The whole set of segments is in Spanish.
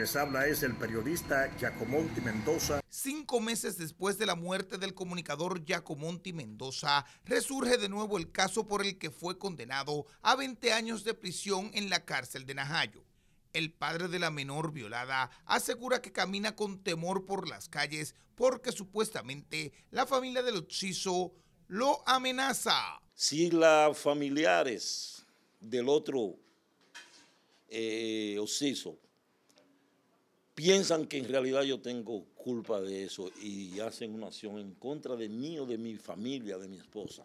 les habla es el periodista Giacomonti Mendoza. Cinco meses después de la muerte del comunicador Giacomonti Mendoza, resurge de nuevo el caso por el que fue condenado a 20 años de prisión en la cárcel de Najayo. El padre de la menor violada asegura que camina con temor por las calles porque supuestamente la familia del occiso lo amenaza. Si las familiares del otro eh, piensan que en realidad yo tengo culpa de eso y hacen una acción en contra de mí o de mi familia, de mi esposa,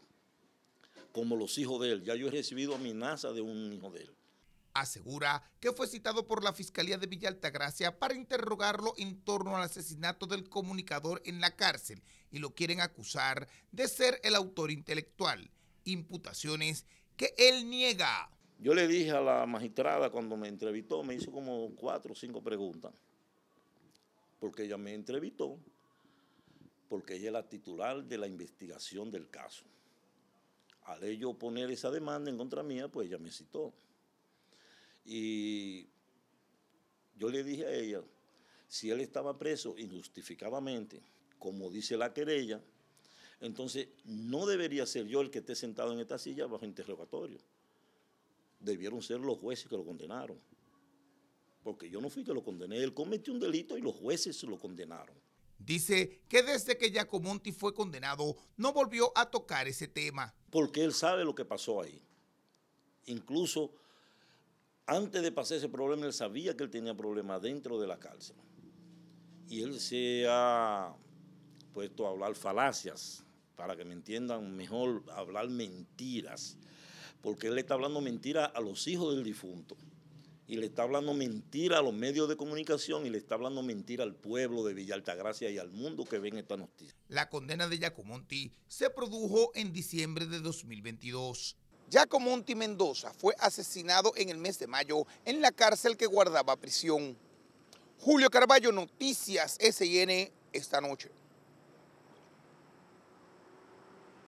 como los hijos de él. Ya yo he recibido amenaza de un hijo de él. Asegura que fue citado por la Fiscalía de Villa Altagracia para interrogarlo en torno al asesinato del comunicador en la cárcel y lo quieren acusar de ser el autor intelectual. Imputaciones que él niega. Yo le dije a la magistrada cuando me entrevistó, me hizo como cuatro o cinco preguntas porque ella me entrevistó, porque ella es la titular de la investigación del caso. Al ello poner esa demanda en contra mía, pues ella me citó. Y yo le dije a ella, si él estaba preso injustificadamente, como dice la querella, entonces no debería ser yo el que esté sentado en esta silla bajo interrogatorio. Debieron ser los jueces que lo condenaron porque yo no fui que lo condené, él cometió un delito y los jueces lo condenaron. Dice que desde que Giacomonti fue condenado no volvió a tocar ese tema. Porque él sabe lo que pasó ahí. Incluso antes de pasar ese problema, él sabía que él tenía problemas dentro de la cárcel. Y él se ha puesto a hablar falacias, para que me entiendan mejor, hablar mentiras. Porque él está hablando mentiras a los hijos del difunto y le está hablando mentira a los medios de comunicación y le está hablando mentira al pueblo de Villaltagracia y al mundo que ven esta noticia. La condena de Giacomonti se produjo en diciembre de 2022. Giacomonti Mendoza fue asesinado en el mes de mayo en la cárcel que guardaba prisión. Julio Carballo, Noticias SN, esta noche.